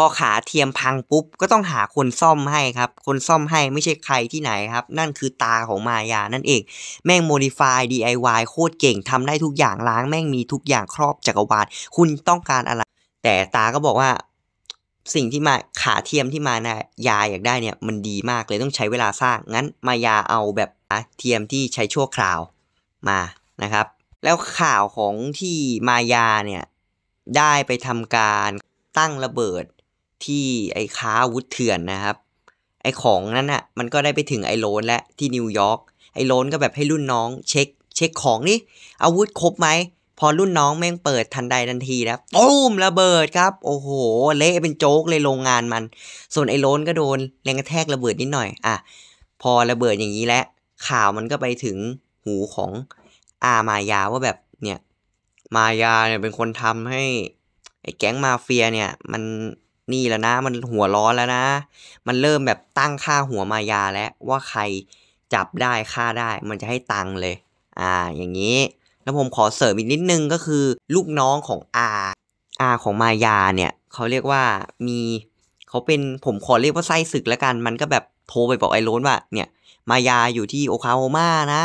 พอขาเทียมพังปุ๊บ ก็ต้องหาคนซ่อมให้ครับ คนซ่อมให้ไม่ใช่ใครที่ไหนครับ นั่นคือตาของมายานั่นเอง แม่งโมดิฟาย DIY โคตรเก่งทำได้ทุกอย่างล้าง แม่งมีทุกอย่างครอบจักรวาลคุณต้องการอะไร แต่ตาก็บอกว่าสิ่งที่มาขาเทียมที่มานะยาอยากได้เนี่ยมันดีมากเลยต้องใช้เวลาสร้าง งั้นมายาเอาแบบเทียมที่ใช้ชั่วคราวมานะครับ แล้วข่าวของที่มายาเนี่ยได้ไปทำการตั้งระเบิดที่ไอ้ ค้าวุธเถื่อนนะครับ ไอ้ ของนั้นอ่ะมันก็ได้ไปถึงไอ้โลนและที่ นิวยอร์กไอ้โลนก็แบบให้รุ่นน้องเช็คเช็คของนี่อาวุธ ครบไหม พอรุ่นน้องแม่งเปิดทันใด ทันทีนะตูมระเบิดครับ โอ้โห เละเป็นโจ๊กเลยโรงงานมัน ส่วนไอ้โลนก็โดน แรงกระแทกระเบิดนิดหน่อยอ่ะพอระเบิดอย่างนี้แล้วข่าวมันก็ไปถึงหูของอามายาว่าแบบเนี่ยมายาเนี่ยเป็นคนทำให้ ไอ้แก๊งมาเฟียเนี่ยมันนี่แล้วนะ มันหัวร้อนแล้วนะ มันเริ่มแบบตั้งค่าหัวมายาแล้วว่าใครจับได้ค่าได้มันจะให้ตังเลย อ่าอย่างนี้ แล้วผมขอเสริมอีกนิดนึงก็คือ ลูกน้องของอาอาของมายาเนี่ยเขาเรียกว่ามีเขาเป็นผมขอเรียกว่าไส้ศึกแล้วกัน มันก็แบบโทรไปบอกไอ้ล้นว่าเนี่ย มายาอยู่ที่โอคาโฮมานะ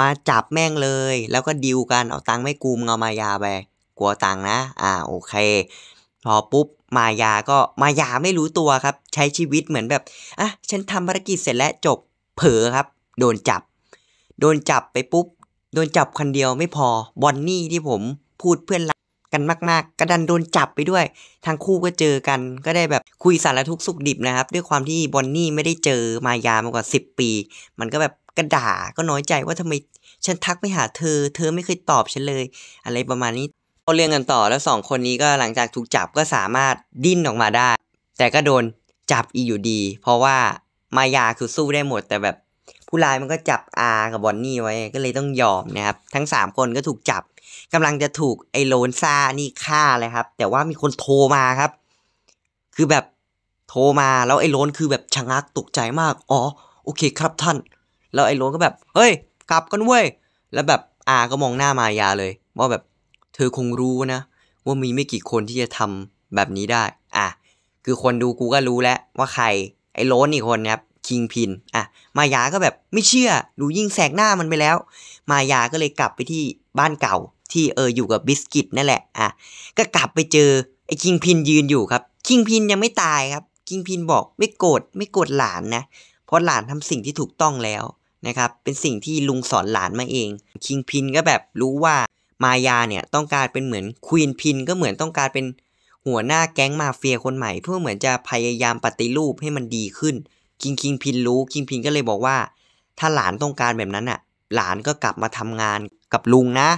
มาจับแม่งเลย แล้วก็ดิวกันเอาตังค์ไม่กูมเอามายาไปกลัวตังค์นะ อ่าโอเคพอปุ๊บมายาก็มายาไม่รู้ตัวครับ ใช้ชีวิตเหมือนแบบ อ่ะฉันทำภารกิจเสร็จแล้วจบเผลอครับ โดนจับ โดนจับไปปุ๊บ โดนจับคนเดียวไม่พอบอนนี่ที่ผมพูดเพื่อนรักกันมากๆกระดันโดนจับไปด้วย ทางคู่ก็เจอกันก็ได้แบบคุยสารทุกสุขดิบนะครับ ด้วยความที่บอนนี่ไม่ได้เจอมายามากว่า 10 ปี มันก็แบบกระด่าก็น้อยใจว่าทำไมฉันทักไปหาเธอ เธอไม่เคยตอบฉันเลย อะไรประมาณนี้เเรื่องกันต่อแล้วสองคนนี้ก็หลังจากถูกจับก็สามารถดิ้นออกมาได้ แต่ก็โดนจับอีอยู่ดีเพราะว่ามายาคือสู้ได้หมด แต่แบบผู้ร้ายมันก็จับอากับบอนนี่ไว้ก็เลยต้องยอมนะครับ ทั้ง 3 คนก็ถูกจับ กำลังจะถูกไอโลนซ่านี่ฆ่าเลยครับ แต่ว่ามีคนโทรมาครับ คือแบบโทรมาแล้วไอโลนคือแบบชะงักตกใจมากอ๋อโอเคครับท่านแล้วไอโลนก็แบบเฮ้ย กลับกันเว้ยแล้วแบบอาก็มองหน้ามายาเลยว่าแบบเธอคงรู้นะ ว่ามีไม่กี่คนที่จะทำแบบนี้ได้อ่ะคือคนดูกูก็รู้แล้วว่าใครไอ้โลนอีกคนนะครับคิงพินอ่ะ มายาก็แบบไม่เชื่อดูยิ่งแสกหน้ามันไปแล้ว มายาก็เลยกลับไปที่บ้านเก่า ที่เอออยู่กับบิสกิตนั่นแหละอ่ะก็กลับไปเจอไอ้คิงพินยืนอยู่ครับคิงพินยังไม่ตายครับคิงพินบอกไม่โกรธไม่โกรธหลานนะเพราะหลานทำสิ่งที่ถูกต้องแล้วนะครับ เป็นสิ่งที่ลุงสอนหลานมาเอง คิงพินก็แบบรู้ว่ามายาเนี่ยต้องการเป็นเหมือนควีนพินก็เหมือนต้องการเป็นหัวหน้าแก๊งมาเฟียคนใหม่เพื่อเหมือนจะพยายามปฏิรูปให้มันดีขึ้นคิงคิงพินรู้คิงพินก็เลยบอกว่า ถ้าหลานต้องการแบบนั้นอ่ะหลานก็กลับมาทำงานกับลุงนะ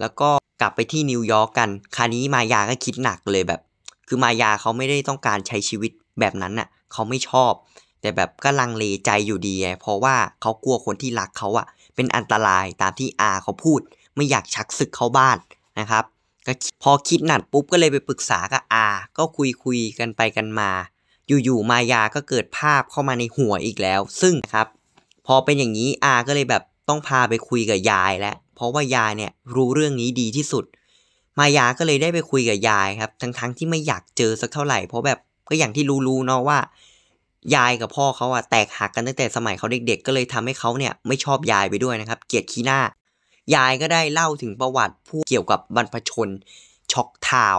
แล้วก็กลับไปที่นิวยอร์กกันคราวนี้มายาก็คิดหนักเลยแบบ คือมายาเขาไม่ได้ต้องการใช้ชีวิตแบบนั้นอ่ะเขาไม่ชอบ แต่แบบก็ลังเลใจอยู่ดีเพราะว่าเขากลัวคนที่รักเขาอ่ะเป็นอันตรายตามที่อาเขาพูดไม่อยากชักศึกเข้าบ้านนะครับก็พอคิดหนักปุ๊บก็เลยไปปรึกษากับอา ก็คุยคุยกันไปกันมา อยู่ๆมายาก็เกิดภาพเข้ามาในหัวอีกแล้ว ซึ่งครับพอเป็นอย่างนี้อาก็เลยแบบต้องพาไปคุยกับยายแล้วเพราะว่ายายเนี่ยรู้เรื่องนี้ดีที่สุด มายาก็เลยได้ไปคุยกับยายครับทั้งๆทที่ไม่อยากเจอสักเท่าไหร่เพราะแบบก็อย่างที่รู้ๆเนาะว่ายายกับพ่อเขาอะแตกหักกันตั้งแต่สมัยเขาเด็กๆ ก็เลยทำให้เขาเนี่ยไม่ชอบยายไปด้วยนะครับ เกลียดขี้หน้ายายก็ได้เล่าถึงประวัติผู้เกี่ยวกับบรรพชนช็อกทาว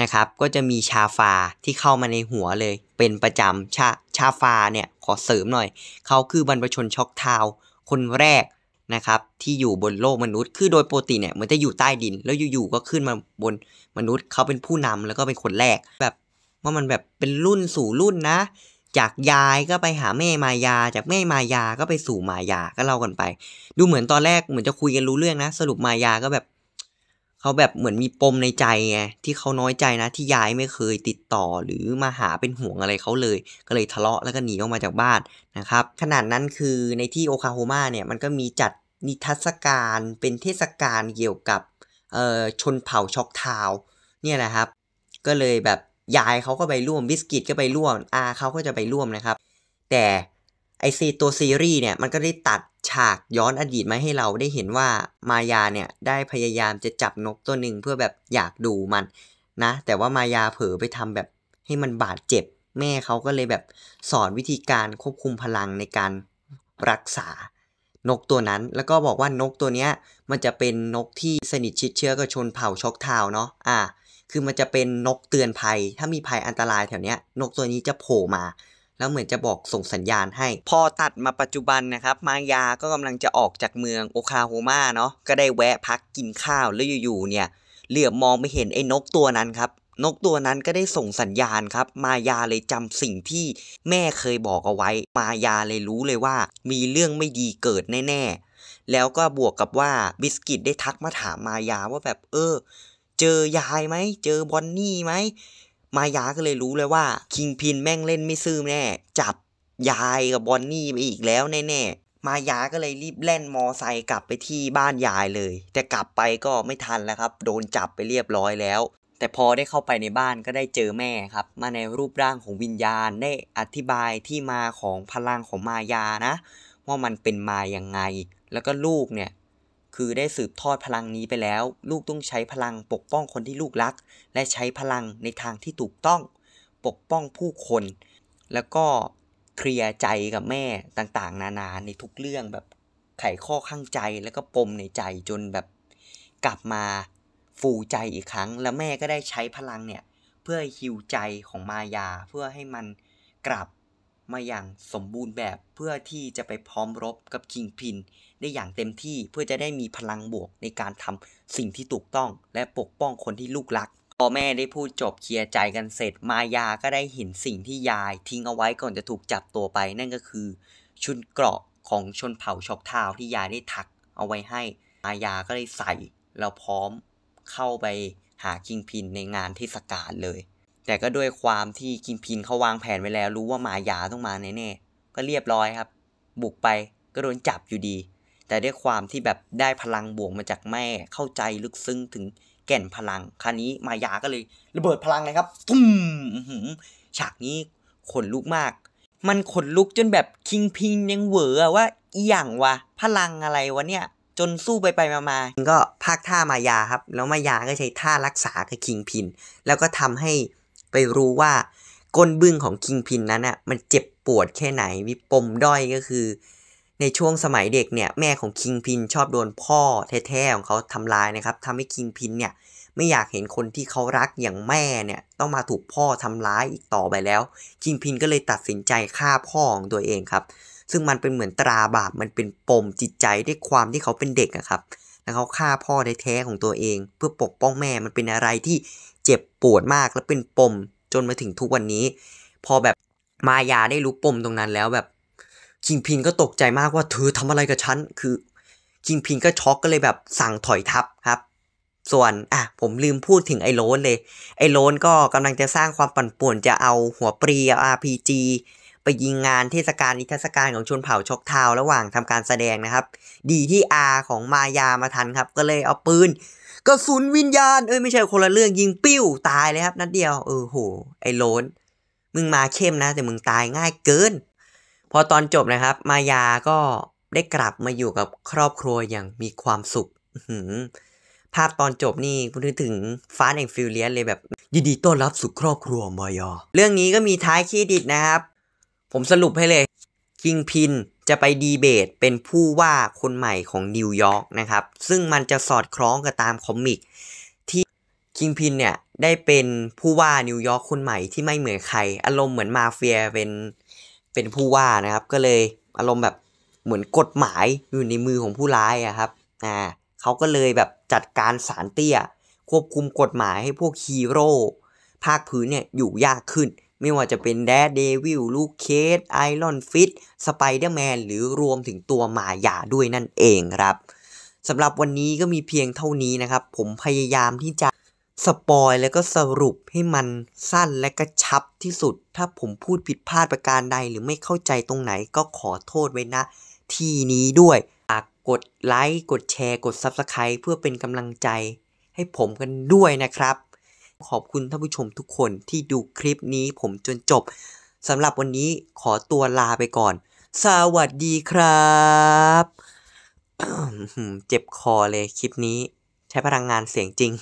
นะครับ ก็จะมีชาฟาที่เข้ามาในหัวเลย เป็นประจำชาชาฟาเนี่ยขอเสริมหน่อย เขาคือบรรพชนช็อกทาวคนแรกนะครับ ที่อยู่บนโลกมนุษย์คือโดยโปรตนเนี่ยมันจะอยู่ใต้ดิน แล้วอยู่ๆก็ขึ้นมาบนมนุษย์ เขาเป็นผู้นำแล้วก็เป็นคนแรกแบบว่ามันแบบเป็นรุ่นสู่รุ่นนะจากยายก็ไปหาแม่มายา จากแม่มายาก็ไปสู่มายาก็เล่ากันไป ดูเหมือนตอนแรกเหมือนจะคุยกันรู้เรื่องนะ สรุปมายาก็แบบเขาแบบเหมือนมีปมในใจไงที่เขาน้อยใจนะที่ยายไม่เคยติดต่อหรือมาหาเป็นห่วงอะไรเขาเลย ก็เลยทะเลาะแล้วก็หนีออกมาจากบ้านนะครับ ขนาดนั้นคือในที่โอคลาโฮมาเนี่ยมันก็มีจัดนิทรรศการเป็นเทศกาลเกี่ยวกับชนเผ่าช็อกทาวเนี่ยนะครับก็เลยแบบยายเขาก็ไปร่วมบิสกิตก็ไปร่วมอาเขาก็จะไปร่วมนะครับ แต่ไอซีตัวซีรีส์เนี่ยมันก็ได้ตัดฉากย้อนอดีตมาให้เราได้เห็นว่ามายาเนี่ยได้พยายามจะจับนกตัวหนึ่งเพื่อแบบอยากดูมันนะแต่ว่ามายาเผลอไปทำแบบให้มันบาดเจ็บ แม่เขาก็เลยแบบสอนวิธีการควบคุมพลังในการรักษานกตัวนั้น แล้วก็บอกว่านกตัวเนี้ยมันจะเป็นนกที่สนิทชิดเชื้อกับชนเผ่าช็อกทาวเนาะอ่าคือมันจะเป็นนกเตือนภัย ถ้ามีภัยอันตรายแถวนี้นกตัวนี้จะโผล่มา แล้วเหมือนจะบอกส่งสัญญาณให้ พอตัดมาปัจจุบันนะครับมายาก็กำลังจะออกจากเมืองโอคลาโฮมาเนาะก็ได้แวะพักกินข้าวแล้วอยู่ๆเนี่ย เหลือบมองไปเห็นไอ้นกตัวนั้นครับนกตัวนั้นก็ได้ส่งสัญญาณครับมายาเลยจำสิ่งที่แม่เคยบอกเอาไว้ มายาเลยรู้เลยว่ามีเรื่องไม่ดีเกิดแน่ๆ แล้วก็บวกกับว่าบิสกิตได้ทักมาถามมายาว่าแบบเออเจอยายไหม เจอบอนนี่ไหม มายาก็เลยรู้เลยว่าคิงพินแม่งเล่นไม่ซื่อแน่จับยายกับบอนนี่ไปอีกแล้วแน่ๆมายาก็เลยรีบแล่นมอไซค์กลับไปที่บ้านยายเลย แต่กลับไปก็ไม่ทันแล้วครับ โดนจับไปเรียบร้อยแล้ว แต่พอได้เข้าไปในบ้านก็ได้เจอแม่ครับ มาในรูปร่างของวิญญาณได้อธิบายที่มาของพลังของมายานะ ว่ามันเป็นมาอย่างไงแล้วก็ลูกเนี่ยคือได้สืบทอดพลังนี้ไปแล้ว ลูกต้องใช้พลังปกป้องคนที่ลูกรัก และใช้พลังในทางที่ถูกต้องปกป้องผู้คน แล้วก็เคลียร์ใจกับแม่ต่างๆ นานาในทุกเรื่องแบบไขข้อข้างใจแล้วก็ปมในใจจนแบบ กลับมาฟูใจอีกครั้ง แล้วแม่ก็ได้ใช้พลังเนี่ยเพื่อฮิวใจของมายาเพื่อให้มันกลับมาอย่างสมบูรณ์แบบเพื่อที่จะไปพร้อมรบกับคิงพิน ได้อย่างเต็มที่เพื่อจะได้มีพลังบวกในการทำสิ่งที่ถูกต้อง และปกป้องคนที่ลูกรักพอแม่ได้พูดจบเคลียร์ใจกันเสร็จมายาก็ได้เห็นสิ่งที่ยายทิ้งเอาไว้ก่อนจะถูกจับตัวไปนั่นก็คือชุดเกราะของชนเผ่าชอเทาวที่ยายได้ถักเอาไว้ให้ มายาก็เลยใส่ แล้วพร้อมเข้าไปหาคิงพินในงานเทศกาลเลยแต่ก็ด้วยความที่กินพินเขาวางแผนไว้แล้ว รู้ว่าหมายาต้องมาแน่ ๆ ก็เรียบร้อยครับ บุกไปก็โดนจับอยู่ดี แต่ด้วยความที่แบบได้พลังบวกมาจากแม่เข้าใจลึกซึ้งถึงแก่นพลัง คราวนี้มายาก็เลยระเบิดพลังเลยครับตุ้มฉากนี้ขนลุกมาก มันขนลุกจนแบบคิงพินยังเหวอว่าอย่างวะพลังอะไรวะเนี่ย จนสู้ไปไปมามาก็พากท่ามายาครับแล้วมายาก็ใช้ท่ารักษากับคิงพิน แล้วก็ทำให้ไปรู้ว่าก้นบึ้งของคิงพินนั้นอะ่ะมันเจ็บปวดแค่ไหนมีปมด้อยก็คือ ในช่วงสมัยเด็กเนี่ย แม่ของคิงพินชอบโดนพ่อแท้ๆ ของเขาทำร้ายนะครับทำให้คิงพินเนี่ยไม่อยากเห็นคนที่เขารักอย่างแม่เนี่ยต้องมาถูกพ่อทำร้ายอีกต่อไปแล้วคิงพินก็เลยตัดสินใจฆ่าพ่อของตัวเองครับ ซึ่งมันเป็นเหมือนตราบาปมันเป็นปมจิตใจด้วยความที่เขาเป็นเด็กอะครับแล้วเขาฆ่าพ่อแท้ๆของตัวเอง เพื่อปกป้องแม่มันเป็นอะไรที่เจ็บปวดมากและเป็นปมจนมาถึงทุกวันนี้ พอแบบมายาได้รู้ปมตรงนั้นแล้วแบบคิงพินก็ตกใจมากว่าเธอทำอะไรกับฉัน คือคิงพินก็ช็อกก็เลยแบบสั่งถอยทับครับ ส่วนอ่ะผมลืมพูดถึงไอโลนเลยไอโลนก็กำลังจะสร้างความปั่นป่วนจะเอาหัวปรี RPG ยิงงานเทศกาลนิทรรศการของชนเผ่าชกเทาระหว่างทำการแสดงนะครับ ดีที่อาของมายามาทันครับ ก็เลยเอาปืนกระสุนวิญญาณเอ้ยไม่ใช่คนละเรื่องยิงปิ้วตายเลยครับ นัดเดียว เออ โห ไอ้โลนมึงมาเข้มนะ แต่มึงตายง่ายเกิน พอตอนจบนะครับ มายาก็ได้กลับมาอยู่กับครอบครัว อย่างมีความสุขภาพตอนจบนี่คุณถึงฟ้าแห่งฟิลเลียนเลยแบบยินดีต้อนรับสู่ครอบครัวมายาเรื่องนี้ก็มีท้ายคีดิตนะครับผมสรุปให้เลย คิงพินจะไปดีเบตเป็นผู้ว่าคนใหม่ของนิวยอร์กนะครับ ซึ่งมันจะสอดคล้องกับตามคอมมิก ที่คิงพินเนี่ยได้เป็นผู้ว่านิวยอร์กคนใหม่ที่ไม่เหมือนใคร อารมณ์เหมือนมาเฟียเป็นเป็นผู้ว่านะครับ ก็เลยอารมณ์แบบเหมือนกฎหมายอยู่ในมือของผู้ร้ายอะครับ อ่าเขาก็เลยแบบจัดการสารเตี้ย ควบคุมกฎหมายให้พวกฮีโร่ภาคพื้นเนี่ยอยู่ยากขึ้นไม่ว่าจะเป็นแดดเดวิลลูเคสไอรอนฟิตสไปเดอร์แมนหรือรวมถึงตัวมายาด้วยนั่นเองครับสำหรับวันนี้ก็มีเพียงเท่านี้นะครับ ผมพยายามที่จะสปอยแล้วก็สรุปให้มันสั้นและกระชับที่สุด ถ้าผมพูดผิดพลาดประการใด หรือไม่เข้าใจตรงไหนก็ขอโทษไว้นะ ที่นี้ด้วยฝากกดไลค์กดแชร์ กด Subscribe เพื่อเป็นกำลังใจให้ผมกันด้วยนะครับขอบคุณท่านผู้ชมทุกคนที่ดูคลิปนี้ผมจนจบสำหรับวันนี้ขอตัวลาไปก่อน สวัสดีครับเจ็บคอเลยคลิปนี้ใช้พลังงานเสียงจริง